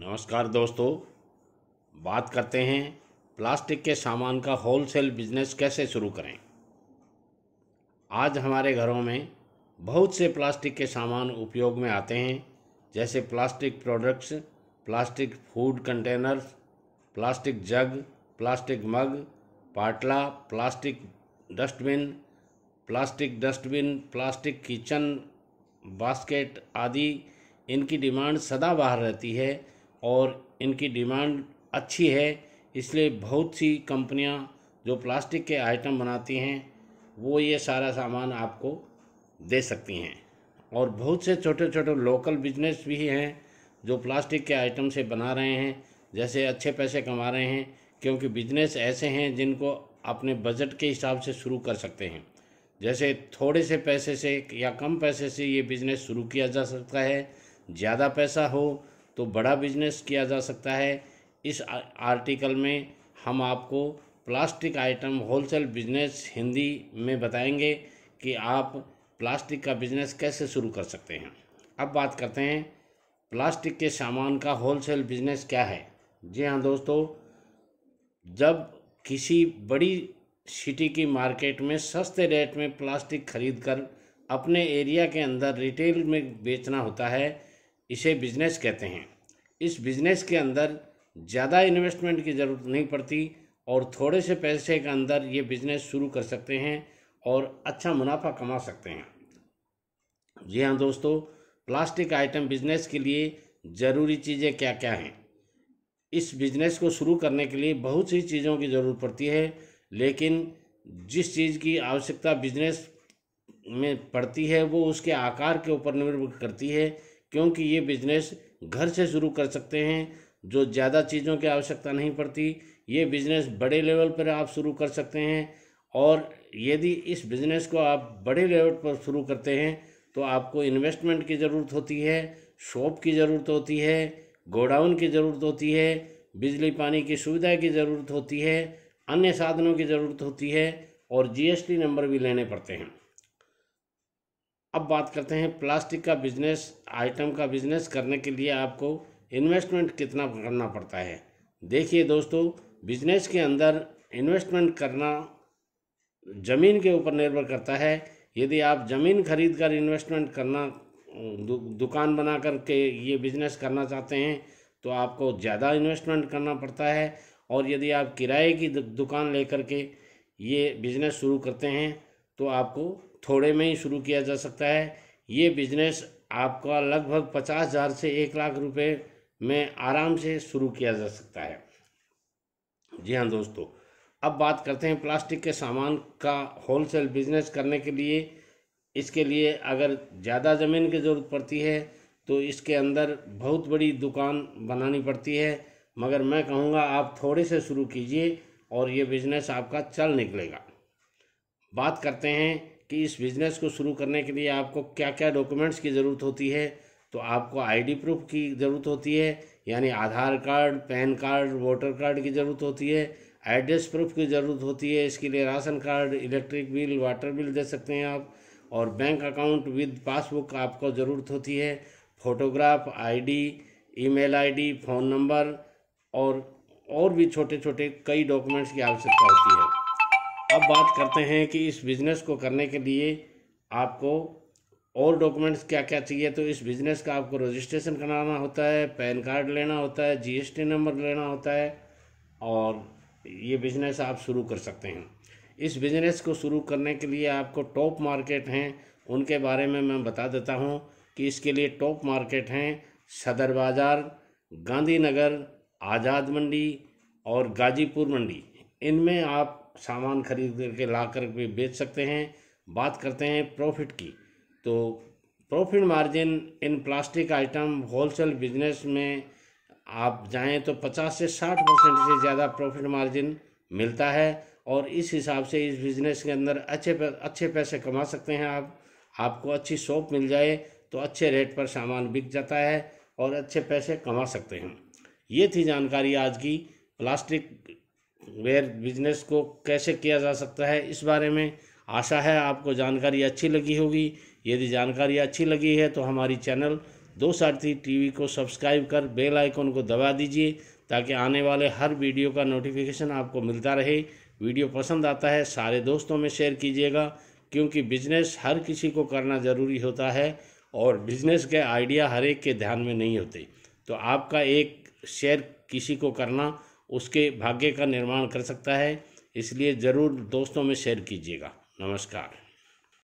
नमस्कार दोस्तों बात करते हैं प्लास्टिक के सामान का होलसेल बिजनेस कैसे शुरू करें आज हमारे घरों में बहुत से प्लास्टिक के सामान उपयोग में आते हैं जैसे plastic products plastic food containers plastic jug plastic mug पाटला plastic dustbin plastic dustbin plastic kitchen basket आदि इनकी डिमांड सदा बाहर रहती है और इनकी डिमांड अच्छी है इसलिए बहुत सी कंपनियां जो प्लास्टिक के आइटम बनाती हैं वो ये सारा सामान आपको दे सकती हैं और बहुत से छोटे छोटे लोकल बिजनेस भी हैं जो प्लास्टिक के आइटम से बना रहे हैं जैसे अच्छे पैसे कमा रहे हैं क्योंकि बिजनेस ऐसे हैं जिनको अपने बजट के हिसाब से शुरू कर सकते हैं जैसे थोड़े से पैसे से या कम पैसे से ये बिज़नेस शुरू किया जा सकता है ज़्यादा पैसा हो तो बड़ा बिजनेस किया जा सकता है इस आर्टिकल में हम आपको plastic item wholesale business Hindi में बताएंगे कि आप प्लास्टिक का बिजनेस कैसे शुरू कर सकते हैं अब बात करते हैं प्लास्टिक के सामान का होलसेल बिजनेस क्या है जी हाँ दोस्तों जब किसी बड़ी सिटी की मार्केट में सस्ते रेट में प्लास्टिक खरीद कर अपने एरिया के अंदर रिटेल में बेचना होता है इसे बिजनेस कहते हैं इस बिज़नेस के अंदर ज़्यादा इन्वेस्टमेंट की ज़रूरत नहीं पड़ती और थोड़े से पैसे के अंदर ये बिज़नेस शुरू कर सकते हैं और अच्छा मुनाफा कमा सकते हैं जी हाँ दोस्तों प्लास्टिक आइटम बिजनेस के लिए ज़रूरी चीज़ें क्या क्या हैं इस बिजनेस को शुरू करने के लिए बहुत सी चीज़ों की ज़रूरत पड़ती है लेकिन जिस चीज़ की आवश्यकता बिजनेस में पड़ती है वो उसके आकार के ऊपर निर्भर करती है क्योंकि ये बिजनेस घर से शुरू कर सकते हैं जो ज़्यादा चीज़ों की आवश्यकता नहीं पड़ती ये बिजनेस बड़े लेवल पर आप शुरू कर सकते हैं और यदि इस बिज़नेस को आप बड़े लेवल पर शुरू करते हैं तो आपको इन्वेस्टमेंट की ज़रूरत होती है शॉप की ज़रूरत होती है गोडाउन की ज़रूरत होती है बिजली पानी की सुविधा की ज़रूरत होती है अन्य साधनों की ज़रूरत होती है और जीएसटी नंबर भी लेने पड़ते हैं अब बात करते हैं प्लास्टिक का बिजनेस आइटम का बिजनेस करने के लिए आपको इन्वेस्टमेंट कितना करना पड़ता है देखिए दोस्तों बिजनेस के अंदर इन्वेस्टमेंट करना ज़मीन के ऊपर निर्भर करता है यदि आप ज़मीन खरीद कर इन्वेस्टमेंट करना दु, दुकान बना कर के ये बिजनेस करना चाहते हैं तो आपको ज़्यादा इन्वेस्टमेंट करना पड़ता है और यदि आप किराए की दुकान लेकर के ये बिजनेस शुरू करते हैं तो आपको थोड़े में ही शुरू किया जा सकता है ये बिजनेस आपका लगभग पचास हज़ार से एक लाख रुपए में आराम से शुरू किया जा सकता है जी हाँ दोस्तों अब बात करते हैं प्लास्टिक के सामान का होलसेल बिजनेस करने के लिए इसके लिए अगर ज़्यादा ज़मीन की ज़रूरत पड़ती है तो इसके अंदर बहुत बड़ी दुकान बनानी पड़ती है मगर मैं कहूँगा आप थोड़े से शुरू कीजिए और ये बिज़नेस आपका चल निकलेगा बात करते हैं कि इस बिज़नेस को शुरू करने के लिए आपको क्या क्या डॉक्यूमेंट्स की ज़रूरत होती है तो आपको आईडी प्रूफ की ज़रूरत होती है यानी Aadhaar card PAN card voter card की ज़रूरत होती है एड्रेस प्रूफ की ज़रूरत होती है इसके लिए ration card electric bill water bill दे सकते हैं आप और बैंक अकाउंट विद पासबुक आपको ज़रूरत होती है photograph ID email ID phone number और और भी छोटे छोटे कई डॉक्यूमेंट्स की आवश्यकता होती है अब बात करते हैं कि इस बिज़नेस को करने के लिए आपको और डॉक्यूमेंट्स क्या क्या चाहिए तो इस बिज़नेस का आपको रजिस्ट्रेशन कराना होता है पैन कार्ड लेना होता है जीएसटी नंबर लेना होता है और ये बिज़नेस आप शुरू कर सकते हैं इस बिज़नेस को शुरू करने के लिए आपको टॉप मार्केट हैं उनके बारे में मैं बता देता हूँ कि इसके लिए टॉप मार्केट हैं सदर बाज़ार गांधीनगर आज़ाद मंडी और गाजीपुर मंडी इनमें आप सामान खरीद करके ला कर भी बेच सकते हैं बात करते हैं प्रॉफिट की तो प्रॉफिट मार्जिन इन प्लास्टिक आइटम होलसेल बिजनेस में आप जाएं तो 50 से 60 परसेंट से ज़्यादा प्रॉफिट मार्जिन मिलता है और इस हिसाब से इस बिज़नेस के अंदर अच्छे अच्छे पैसे कमा सकते हैं आप आपको अच्छी शॉप मिल जाए तो अच्छे रेट पर सामान बिक जाता है और अच्छे पैसे कमा सकते हैं ये थी जानकारी आज की प्लास्टिक वेयर बिजनेस को कैसे किया जा सकता है इस बारे में आशा है आपको जानकारी अच्छी लगी होगी यदि जानकारी अच्छी लगी है तो हमारी चैनल दो सारथी टीवी को सब्सक्राइब कर बेल आइकन को दबा दीजिए ताकि आने वाले हर वीडियो का नोटिफिकेशन आपको मिलता रहे वीडियो पसंद आता है सारे दोस्तों में शेयर कीजिएगा क्योंकि बिजनेस हर किसी को करना ज़रूरी होता है और बिजनेस के आइडिया हर एक के ध्यान में नहीं होते तो आपका एक शेयर किसी को करना उसके भाग्य का निर्माण कर सकता है इसलिए ज़रूर दोस्तों में शेयर कीजिएगा नमस्कार